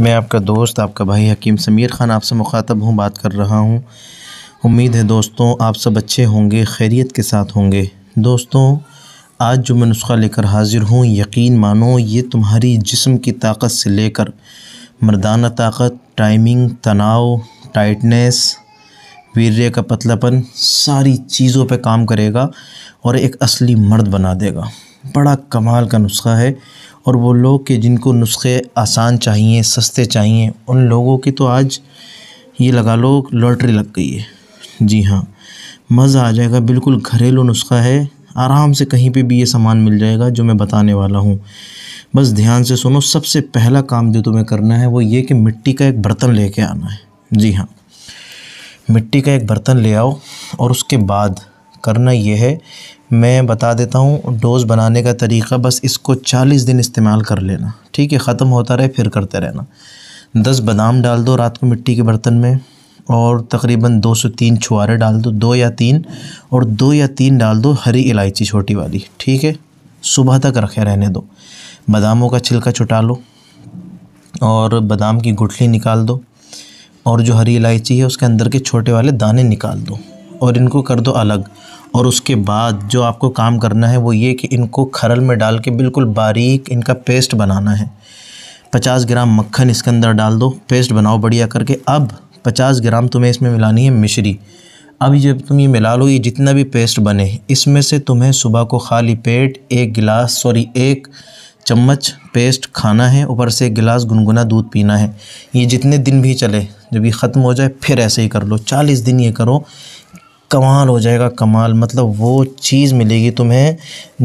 मैं आपका दोस्त आपका भाई हकीम समीर खान आपसे मुखातब हूँ बात कर रहा हूँ उम्मीद है दोस्तों आप सब अच्छे होंगे खैरियत के साथ होंगे दोस्तों आज जो मैं नुस्खा लेकर हाजिर हूँ यकीन मानो ये तुम्हारी जिस्म की ताकत से लेकर मर्दाना ताकत टाइमिंग तनाव टाइटनेस वीर का पतलापन सारी चीज़ों पे काम करेगा और एक असली मर्द बना देगा बड़ा कमाल का नुस्खा है और वो लोग के जिनको नुस्खे आसान चाहिए सस्ते चाहिए उन लोगों की तो आज ये लगा लो लॉटरी लग गई है जी हाँ मज़ा आ जाएगा बिल्कुल घरेलू नुस्खा है आराम से कहीं पे भी ये सामान मिल जाएगा जो मैं बताने वाला हूँ बस ध्यान से सुनो सबसे पहला काम जो तुम्हें करना है वो ये कि मिट्टी का एक बर्तन लेके आना है जी हाँ मिट्टी का एक बर्तन ले आओ और उसके बाद करना यह है मैं बता देता हूँ डोज़ बनाने का तरीका बस इसको चालीस दिन इस्तेमाल कर लेना ठीक है ख़त्म होता रहे फिर करते रहना दस बादाम डाल दो रात को मिट्टी के बर्तन में और तकरीबन दो से तीन छुआरे डाल दो दो या तीन और दो या तीन डाल दो हरी इलायची छोटी वाली ठीक है सुबह तक रखे रहने दो बादामों का छिलका छुटा लो और बादाम की गुठली निकाल दो और जो हरी इलायची है उसके अंदर के छोटे वाले दाने निकाल दो और इनको कर दो अलग और उसके बाद जो आपको काम करना है वो ये कि इनको खरल में डाल के बिल्कुल बारीक इनका पेस्ट बनाना है पचास ग्राम मक्खन इसके अंदर डाल दो पेस्ट बनाओ बढ़िया करके अब पचास ग्राम तुम्हें इसमें मिलानी है मिश्री अब जब तुम ये मिला लो ये जितना भी पेस्ट बने इसमें से तुम्हें सुबह को खाली पेट एक गिलास सॉरी एक चम्मच पेस्ट खाना है ऊपर से एक गिलास गुनगुना दूध पीना है ये जितने दिन भी चले जब ये ख़त्म हो जाए फिर ऐसे ही कर लो चालीस दिन ये करो कमाल हो जाएगा कमाल मतलब वो चीज़ मिलेगी तुम्हें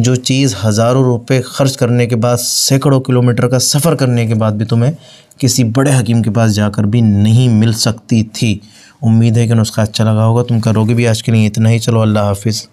जो चीज़ हज़ारों रुपए खर्च करने के बाद सैकड़ों किलोमीटर का सफ़र करने के बाद भी तुम्हें किसी बड़े हकीम के पास जाकर भी नहीं मिल सकती थी उम्मीद है कि नुस्खा अच्छा लगा होगा तुम करोगे भी आज के लिए इतना ही चलो अल्लाह हाफिज़